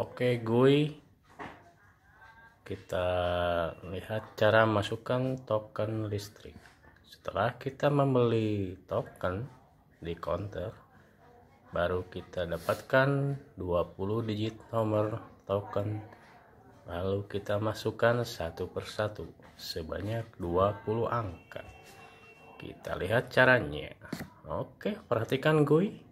Oke, GUI kita lihat cara masukkan token listrik. Setelah kita membeli token di counter, baru kita dapatkan 20 digit nomor token. Lalu kita masukkan satu persatu sebanyak 20 angka. Kita lihat caranya. Oke, perhatikan GUI.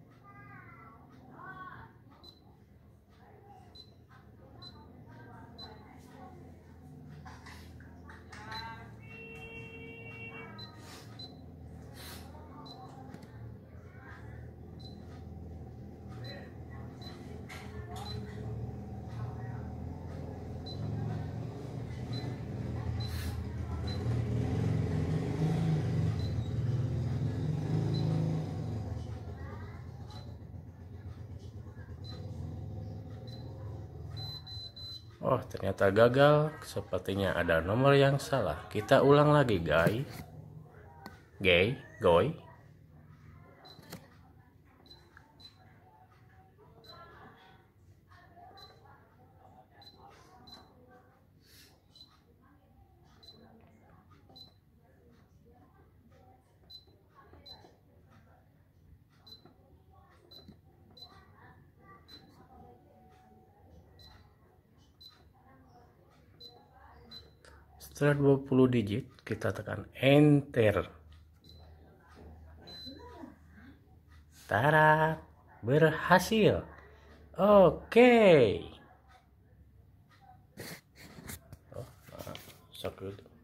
Oh, ternyata gagal. Sepertinya ada nomor yang salah. Kita ulang lagi, guys. Gay, goy. setelah 20 digit kita tekan enter Tara berhasil oke okay. oh,